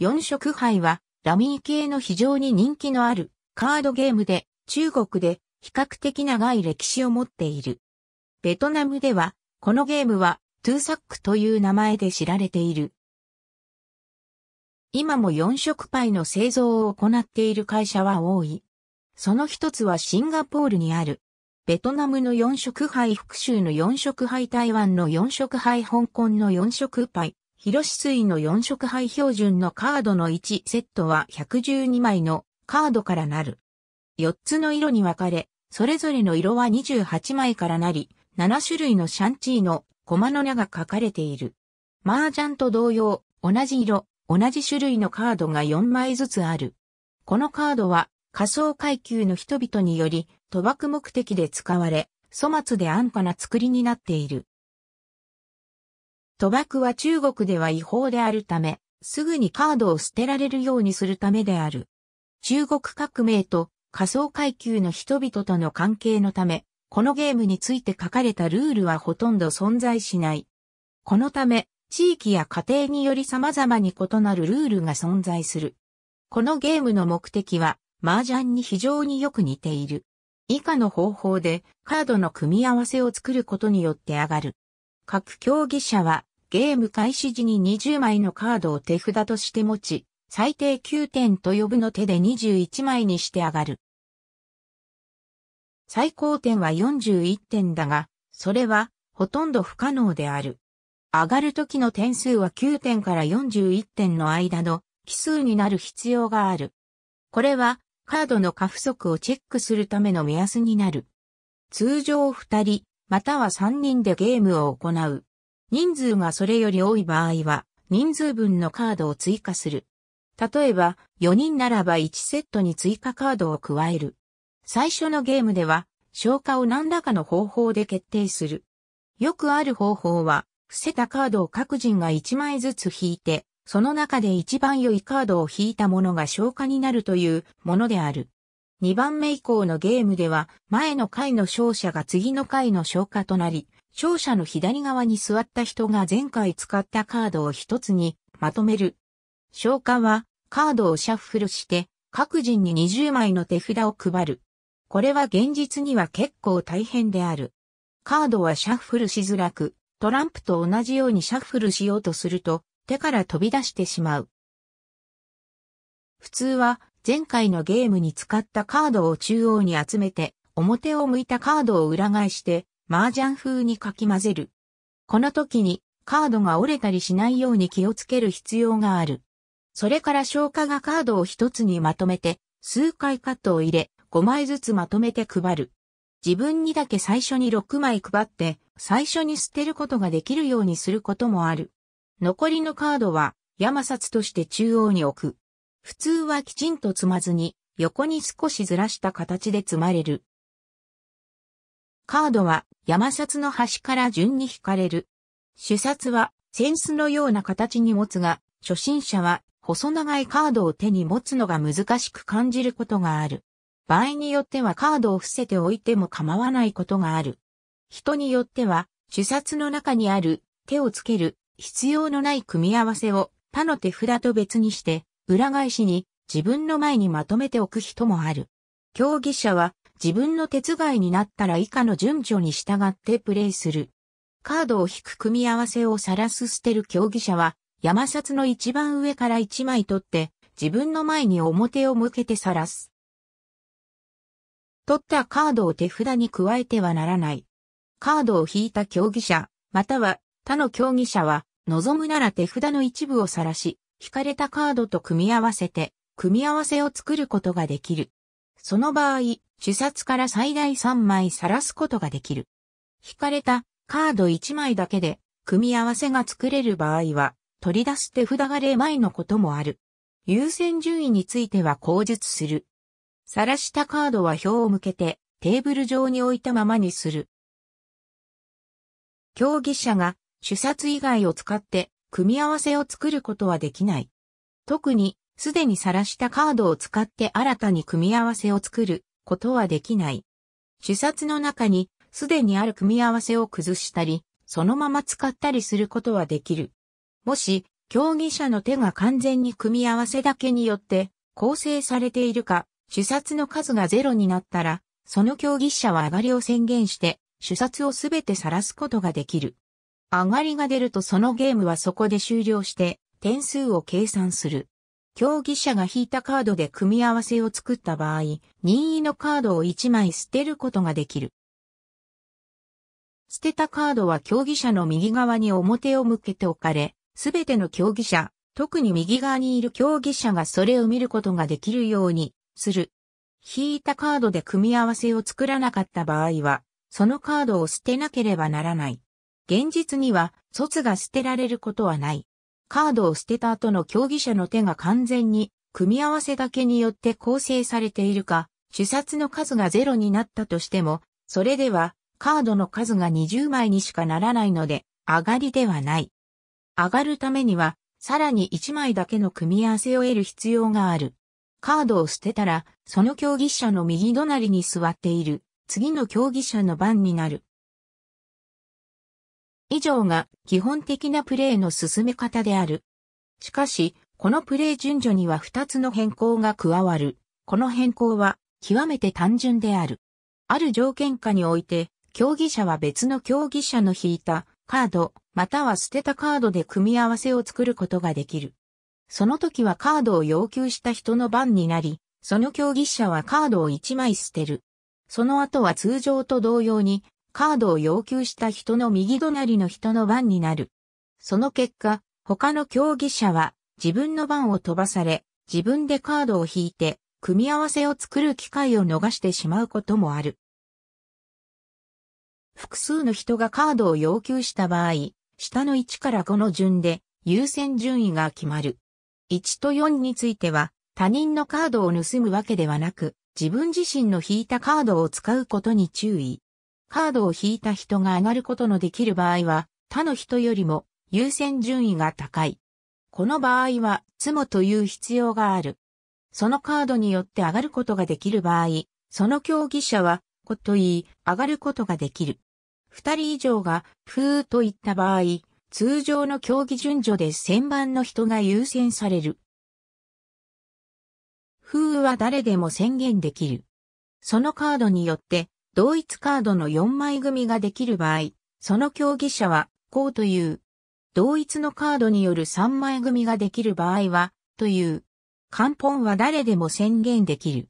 4色杯はラミー系の非常に人気のあるカードゲームで中国で比較的長い歴史を持っている。ベトナムではこのゲームはトゥーサックという名前で知られている。今も4色牌の製造を行っている会社は多い。その一つはシンガポールにある。ベトナムの4色杯、福州の4色杯、台湾の4色杯、香港の4色杯、広水の4色配標準のカードの1セットは112枚のカードからなる。4つの色に分かれ、それぞれの色は28枚からなり、7種類のシャンチーの駒の名が書かれている。麻雀と同様、同じ色、同じ種類のカードが4枚ずつある。このカードは仮想階級の人々により賭博目的で使われ、粗末で安価な作りになっている。賭博は中国では違法であるため、すぐにカードを捨てられるようにするためである。中国革命と仮想階級の人々との関係のため、このゲームについて書かれたルールはほとんど存在しない。このため、地域や家庭により様々に異なるルールが存在する。このゲームの目的は、麻雀に非常によく似ている。以下の方法で、カードの組み合わせを作ることによって上がる。各競技者は、ゲーム開始時に20枚のカードを手札として持ち、最低9点と呼ぶの手で21枚にして上がる。最高点は41点だが、それはほとんど不可能である。上がる時の点数は9点から41点の間の奇数になる必要がある。これはカードの過不足をチェックするための目安になる。通常2人、または3人でゲームを行う。人数がそれより多い場合は、人数分のカードを追加する。例えば、4人ならば1セットに追加カードを加える。最初のゲームでは、消化を何らかの方法で決定する。よくある方法は、伏せたカードを各人が1枚ずつ引いて、その中で一番良いカードを引いたものが消化になるというものである。2番目以降のゲームでは、前の回の勝者が次の回の消化となり、勝者の左側に座った人が前回使ったカードを一つにまとめる。消化はカードをシャッフルして各人に20枚の手札を配る。これは現実には結構大変である。カードはシャッフルしづらく、トランプと同じようにシャッフルしようとすると手から飛び出してしまう。普通は前回のゲームに使ったカードを中央に集めて表を向いたカードを裏返して麻雀風にかき混ぜる。この時にカードが折れたりしないように気をつける必要がある。それから消化がカードを一つにまとめて、数回カットを入れ、5枚ずつまとめて配る。自分にだけ最初に6枚配って、最初に捨てることができるようにすることもある。残りのカードは、山札として中央に置く。普通はきちんと積まずに、横に少しずらした形で積まれる。カードは山札の端から順に引かれる。主札は扇子のような形に持つが、初心者は細長いカードを手に持つのが難しく感じることがある。場合によってはカードを伏せておいても構わないことがある。人によっては、主札の中にある手をつける必要のない組み合わせを他の手札と別にして、裏返しに自分の前にまとめておく人もある。競技者は自分の手伝いになったら以下の順序に従ってプレイする。カードを引く組み合わせを晒す捨てる競技者は、山札の一番上から一枚取って、自分の前に表を向けて晒す。取ったカードを手札に加えてはならない。カードを引いた競技者、または他の競技者は、望むなら手札の一部を晒し、引かれたカードと組み合わせて、組み合わせを作ることができる。その場合、主冊から最大3枚晒すことができる。引かれたカード1枚だけで組み合わせが作れる場合は、取り出す手札が0枚のこともある。優先順位については口述する。晒したカードは表を向けてテーブル上に置いたままにする。競技者が主冊以外を使って組み合わせを作ることはできない。特にすでに晒したカードを使って新たに組み合わせを作ることはできない。主冊の中にすでにある組み合わせを崩したり、そのまま使ったりすることはできる。もし、競技者の手が完全に組み合わせだけによって構成されているか、主冊の数がゼロになったら、その競技者は上がりを宣言して、主冊をすべて晒すことができる。上がりが出るとそのゲームはそこで終了して、点数を計算する。競技者が引いたカードで組み合わせを作った場合、任意のカードを1枚捨てることができる。捨てたカードは競技者の右側に表を向けて置かれ、すべての競技者、特に右側にいる競技者がそれを見ることができるようにする。引いたカードで組み合わせを作らなかった場合は、そのカードを捨てなければならない。現実には、卒が捨てられることはない。カードを捨てた後の競技者の手が完全に組み合わせだけによって構成されているか、主殺の数が0になったとしても、それではカードの数が20枚にしかならないので、上がりではない。上がるためには、さらに1枚だけの組み合わせを得る必要がある。カードを捨てたら、その競技者の右隣に座っている、次の競技者の番になる。以上が基本的なプレーの進め方である。しかし、このプレー順序には2つの変更が加わる。この変更は極めて単純である。ある条件下において、競技者は別の競技者の引いたカード、または捨てたカードで組み合わせを作ることができる。その時はカードを要求した人の番になり、その競技者はカードを1枚捨てる。その後は通常と同様にカードを要求した人の右隣の人の番になる。その結果、他の競技者は自分の番を飛ばされ、自分でカードを引いて、組み合わせを作る機会を逃してしまうこともある。複数の人がカードを要求した場合、下の1から5の順で優先順位が決まる。1と4については、他人のカードを盗むわけではなく、自分自身の引いたカードを使うことに注意。カードを引いた人が上がることのできる場合は、他の人よりも優先順位が高い。この場合は、ツモという必要がある。そのカードによって上がることができる場合、その競技者は、こと言い、上がることができる。二人以上が、ふーといった場合、通常の競技順序で先番の人が優先される。ふーは誰でも宣言できる。そのカードによって、同一カードの4枚組ができる場合、その競技者は、こうという。同一のカードによる3枚組ができる場合は、という。漢本は誰でも宣言できる。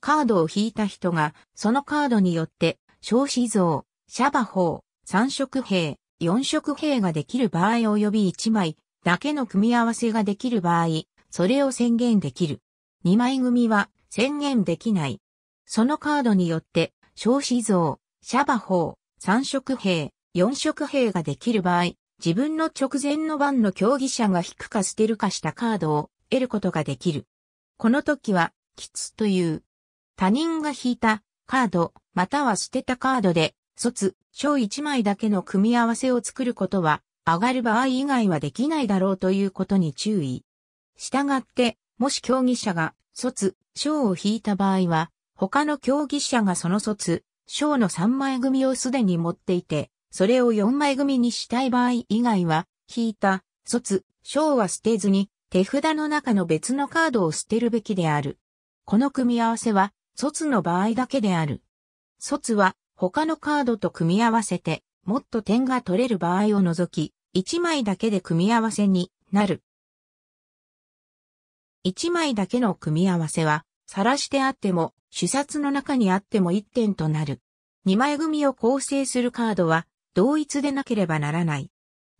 カードを引いた人が、そのカードによって、小子像、シャバ法、三色兵、四色兵ができる場合及び1枚だけの組み合わせができる場合、それを宣言できる。2枚組は宣言できない。そのカードによって少子像、シャバ法、三色兵、四色兵ができる場合、自分の直前の番の競技者が引くか捨てるかしたカードを得ることができる。この時は、キツという。他人が引いたカード、または捨てたカードで、卒、小一枚だけの組み合わせを作ることは、上がる場合以外はできないだろうということに注意。したがって、もし競技者が卒、小を引いた場合は、他の競技者がその卒、賞の3枚組をすでに持っていて、それを4枚組にしたい場合以外は、引いた、卒、賞は捨てずに、手札の中の別のカードを捨てるべきである。この組み合わせは、卒の場合だけである。卒は、他のカードと組み合わせて、もっと点が取れる場合を除き、1枚だけで組み合わせになる。1枚だけの組み合わせは、晒してあっても、主冊の中にあっても1点となる。2枚組を構成するカードは同一でなければならない。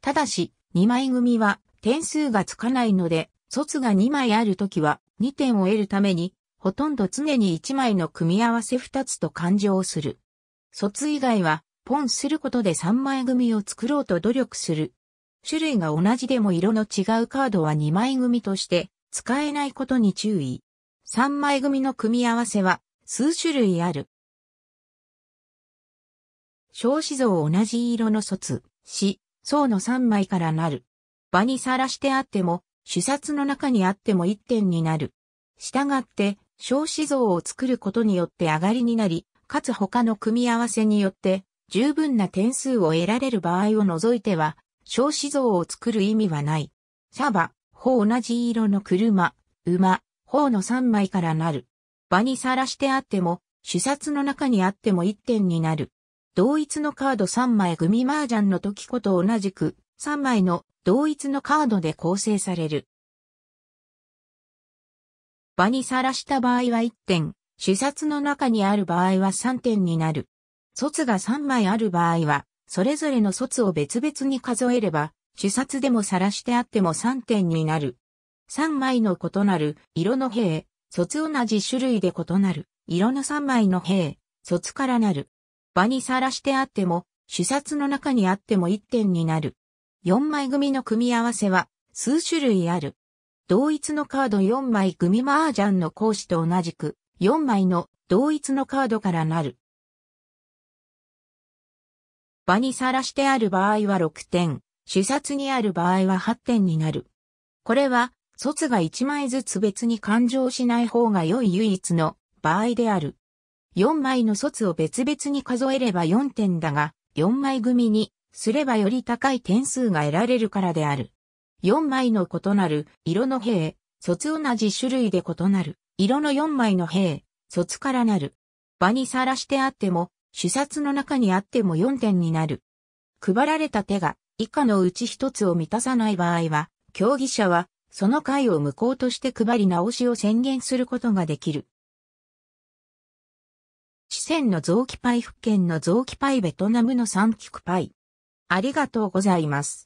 ただし、2枚組は点数がつかないので、卒が2枚あるときは2点を得るために、ほとんど常に1枚の組み合わせ2つと勘定する。卒以外は、ポンすることで3枚組を作ろうと努力する。種類が同じでも色の違うカードは2枚組として使えないことに注意。3枚組の組み合わせは数種類ある。小子像同じ色の卒、し、層の3枚からなる。場にさらしてあっても、主冊の中にあっても1点になる。従って、小子像を作ることによって上がりになり、かつ他の組み合わせによって、十分な点数を得られる場合を除いては、小子像を作る意味はない。シャバ、ほ同じ色の車、馬、ほの3枚からなる。場にさらしてあっても、主察の中にあっても1点になる。同一のカード3枚組麻雀の時こと同じく3枚の同一のカードで構成される。場にさらした場合は1点、主察の中にある場合は3点になる。卒が3枚ある場合は、それぞれの卒を別々に数えれば、主察でもさらしてあっても3点になる。3枚の異なる色の兵、卒同じ種類で異なる、色の3枚の兵、卒からなる。場にさらしてあっても、主殺の中にあっても1点になる。4枚組の組み合わせは、数種類ある。同一のカード4枚組麻雀の講師と同じく、4枚の同一のカードからなる。場にさらしてある場合は6点、主殺にある場合は8点になる。これは、卒が一枚ずつ別に勘定しない方が良い唯一の場合である。四枚の卒を別々に数えれば四点だが、四枚組にすればより高い点数が得られるからである。四枚の異なる色の兵、卒同じ種類で異なる色の四枚の兵、卒からなる。場にさらしてあっても、主殺の中にあっても四点になる。配られた手が以下のうち一つを満たさない場合は、競技者はその回を無効として配り直しを宣言することができる。四川の臓器パイ福建の臓器パイベトナムの三菊パイ。ありがとうございます。